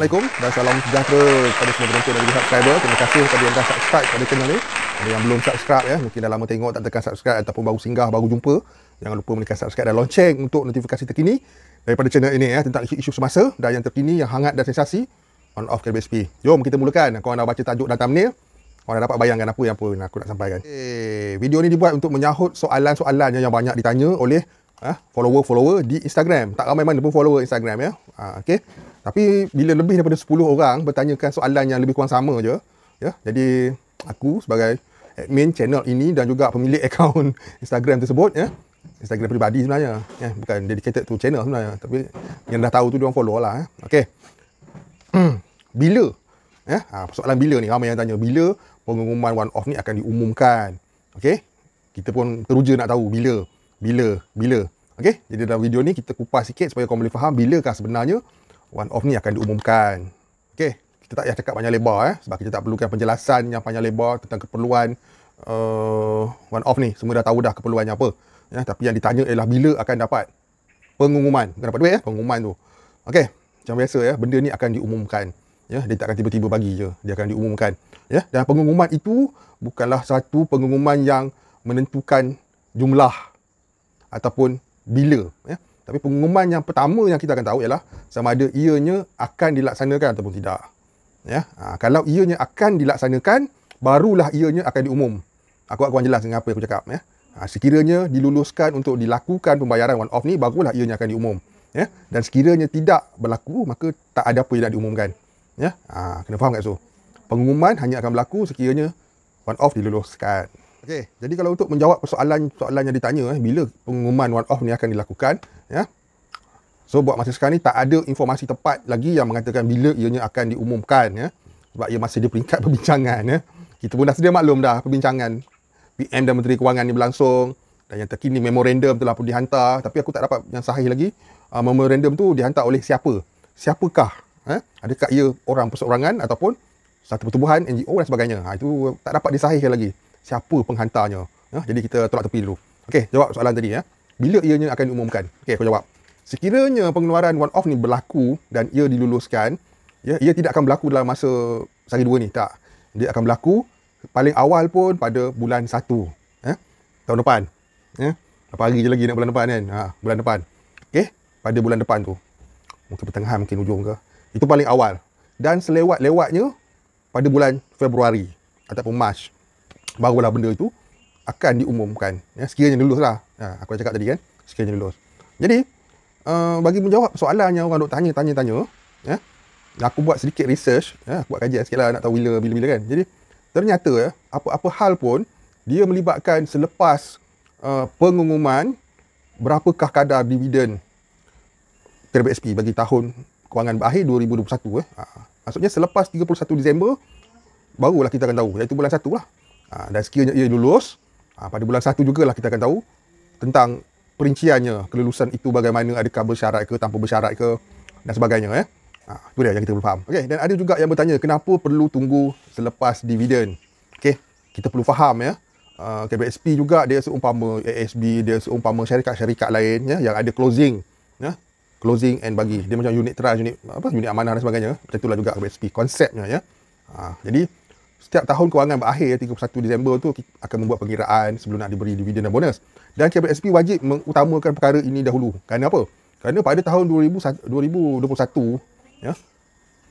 Assalamualaikum dan salam sejahtera kepada semua penonton dan juga subscriber. Terima kasih kepada yang dah subscribe pada channel ni. Ada yang belum subscribe ya, mungkin dah lama tengok tak tekan subscribe ataupun baru singgah, baru jumpa. Jangan lupa menekan subscribe dan lonceng untuk notifikasi terkini daripada channel ini ya tentang isu-isu semasa dan yang terkini yang hangat dan sensasi on off KBSP. Jom kita mulakan. Kau nak baca tajuk dan thumbnail. Kau nak dapat bayangkan apa yang apa yang aku nak sampaikan. Eh, hey, video ni dibuat untuk menyahut soalan-soalan yang banyak ditanya oleh follower-follower ah, di Instagram. Tak ramai mana pun follower Instagram ya. Ha, ah, okay. Tapi bila lebih daripada 10 orang bertanyakan soalan yang lebih kurang sama je. Ya. Jadi aku sebagai admin channel ini dan juga pemilik akaun Instagram tersebut ya. Instagram peribadi sebenarnya. Ya. Bukan dedicated to channel sebenarnya. Tapi yang dah tahu tu dia diorang follow lah. Ya. Okay. bila? Ya. Ha, ah, persoalan bila ni ramai yang tanya. Bila pengumuman one-off ni akan diumumkan? Okay. Kita pun teruja nak tahu Bila? bila bila okey jadi dalam video ni kita kupas sikit supaya kau boleh faham bilakah sebenarnya one off ni akan diumumkan okey kita tak payah cakap banyak lebar eh sebab kita tak perlukan penjelasan yang panjang lebar tentang keperluan uh, one off ni semua dah tahu dah keperluannya apa ya tapi yang ditanya ialah bila akan dapat pengumuman bukan dapat duit ya pengumuman tu okey macam biasa ya benda ni akan diumumkan ya dia tak akan tiba-tiba bagi je dia akan diumumkan ya dan pengumuman itu bukanlah satu pengumuman yang menentukan jumlah ataupun bila ya. Tapi pengumuman yang pertama yang kita akan tahu ialah sama ada ianya akan dilaksanakan ataupun tidak. Ya. Ha, kalau ianya akan dilaksanakan barulah ianya akan diumum. Aku akan jelas dengan apa yang aku cakap ya. Ha, sekiranya diluluskan untuk dilakukan pembayaran one off ni barulah ianya akan diumum. Ya. Dan sekiranya tidak berlaku maka tak ada apa yang nak diumumkan. Ya. Ha, kena faham tak so? Pengumuman hanya akan berlaku sekiranya one off diluluskan. Okey, jadi kalau untuk menjawab persoalan-persoalan yang ditanya eh, bila pengumuman one off ni akan dilakukan, ya. So buat masa sekarang ni tak ada informasi tepat lagi yang mengatakan bila ianya akan diumumkan ya. Sebab ia masih di peringkat perbincangan ya. Kita pun dah sedia maklum dah perbincangan PM dan Menteri Kewangan ni berlangsung dan yang terkini memorandum telah pun dihantar tapi aku tak dapat yang sahih lagi uh, memorandum tu dihantar oleh siapa? Siapakah? Eh? Adakah ia orang perseorangan ataupun satu pertubuhan NGO dan sebagainya? Ha, itu tak dapat disahihkan lagi siapa penghantarnya. Ya, jadi kita tolak tepi dulu. Okey, jawab soalan tadi ya. Bila ianya akan diumumkan? Okey, aku jawab. Sekiranya pengeluaran one off ni berlaku dan ia diluluskan, ya, ia tidak akan berlaku dalam masa sehari dua ni, tak. Dia akan berlaku paling awal pun pada bulan 1. Ya, eh? tahun depan. Ya. Eh? Berapa hari je lagi nak bulan depan kan? Ha, bulan depan. Okey, pada bulan depan tu. Mungkin pertengahan mungkin hujung ke. Itu paling awal. Dan selewat-lewatnya pada bulan Februari ataupun Mac barulah benda itu akan diumumkan ya sekiranya luluslah ha aku dah cakap tadi kan sekiranya lulus jadi uh, bagi menjawab soalan yang orang duk tanya tanya tanya ya aku buat sedikit research ya aku buat kajian sikitlah nak tahu bila bila kan jadi ternyata ya apa-apa hal pun dia melibatkan selepas uh, pengumuman berapakah kadar dividen TBSP bagi tahun kewangan berakhir 2021 eh. Ya. Ha, ha. Maksudnya selepas 31 Disember barulah kita akan tahu. Iaitu bulan 1 lah. Ha, dan sekiranya ia lulus, ha, pada bulan satu juga lah kita akan tahu tentang perinciannya, kelulusan itu bagaimana, adakah bersyarat ke, tanpa bersyarat ke, dan sebagainya. Eh. Ha, itu dia yang kita perlu faham. Okay, dan ada juga yang bertanya, kenapa perlu tunggu selepas dividen? Okay, kita perlu faham ya. Uh, ha, KBSP juga dia seumpama ASB dia seumpama syarikat-syarikat lain ya, yang ada closing ya, closing and bagi dia macam unit trust unit apa unit amanah dan sebagainya macam itulah juga KBSP konsepnya ya uh, jadi setiap tahun kewangan berakhir 31 ya, Disember tu akan membuat pengiraan sebelum nak diberi dividen dan bonus. Dan KBSP wajib mengutamakan perkara ini dahulu. Kerana apa? Kerana pada tahun 2021 ya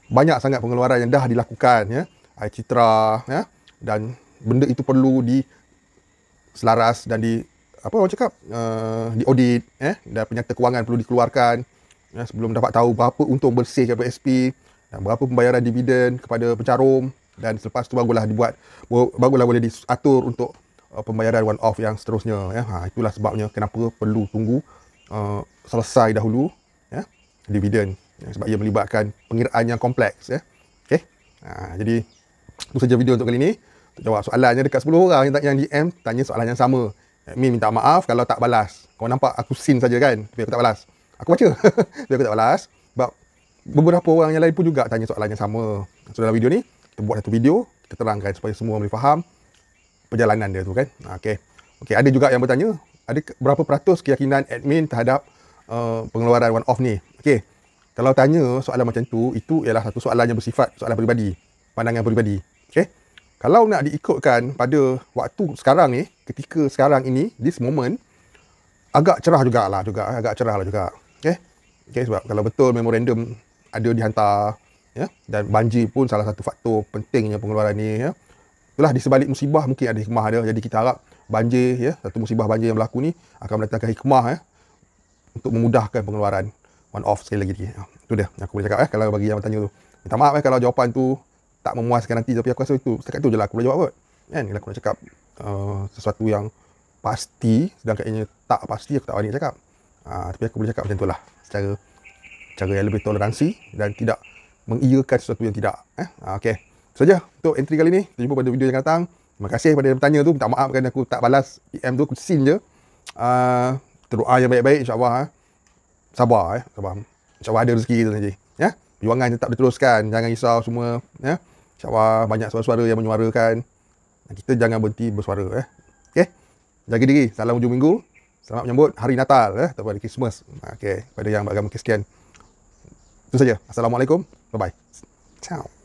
banyak sangat pengeluaran yang dah dilakukan ya, air citra ya dan benda itu perlu di selaras dan di apa orang cakap uh, di audit eh dan penyata kewangan perlu dikeluarkan ya, sebelum dapat tahu berapa untung bersih KPSP dan berapa pembayaran dividen kepada pencarum dan selepas tu barulah dibuat barulah boleh diatur untuk uh, pembayaran one off yang seterusnya ya ha, itulah sebabnya kenapa perlu tunggu uh, selesai dahulu ya dividen ya, sebab ia melibatkan pengiraan yang kompleks ya okey ha, jadi itu saja video untuk kali ini untuk jawab soalannya dekat 10 orang yang, yang DM tanya soalan yang sama admin minta maaf kalau tak balas kau nampak aku sin saja kan tapi aku tak balas aku baca tapi aku tak balas sebab beberapa orang yang lain pun juga tanya soalan yang sama so dalam video ni kita buat satu video kita terangkan supaya semua boleh faham perjalanan dia tu kan ha, okey okey ada juga yang bertanya ada berapa peratus keyakinan admin terhadap uh, pengeluaran one off ni okey kalau tanya soalan macam tu itu ialah satu soalan yang bersifat soalan peribadi pandangan peribadi okey kalau nak diikutkan pada waktu sekarang ni ketika sekarang ini this moment agak cerah jugalah juga agak cerah lah juga okey okey sebab kalau betul memorandum ada dihantar ya. Dan banjir pun salah satu faktor pentingnya pengeluaran ni ya. Itulah di sebalik musibah mungkin ada hikmah dia. Jadi kita harap banjir ya, satu musibah banjir yang berlaku ni akan mendatangkan hikmah ya untuk memudahkan pengeluaran one off sekali lagi. Ya. Itu dia aku boleh cakap ya kalau bagi yang bertanya tu. Minta maaf ya kalau jawapan tu tak memuaskan nanti tapi aku rasa itu setakat tu je lah aku boleh jawab kot. Kan? Ya, aku nak cakap uh, sesuatu yang pasti sedangkan ianya tak pasti aku tak berani cakap. Uh, tapi aku boleh cakap macam itulah secara cara yang lebih toleransi dan tidak mengiyakan sesuatu yang tidak. Eh? Ah, okey. Saja so, untuk entry kali ni. Kita jumpa pada video yang akan datang. Terima kasih kepada yang bertanya tu. Minta maaf kerana aku tak balas PM e tu. Aku sin je. Uh, terdoa yang baik-baik insyaAllah. Eh? Sabar. Eh? Sabar. InsyaAllah ada rezeki tu nanti. Ya? Perjuangan tetap diteruskan. Jangan risau semua. Ya? InsyaAllah banyak suara-suara yang menyuarakan. Kita jangan berhenti bersuara. Eh? Okey. Jaga diri. Salam hujung minggu. Selamat menyambut hari Natal. Eh? Atau Hari Christmas. Okay, Pada yang beragama Kristian. Itu saja. Assalamualaikum. Bye bye. Ciao.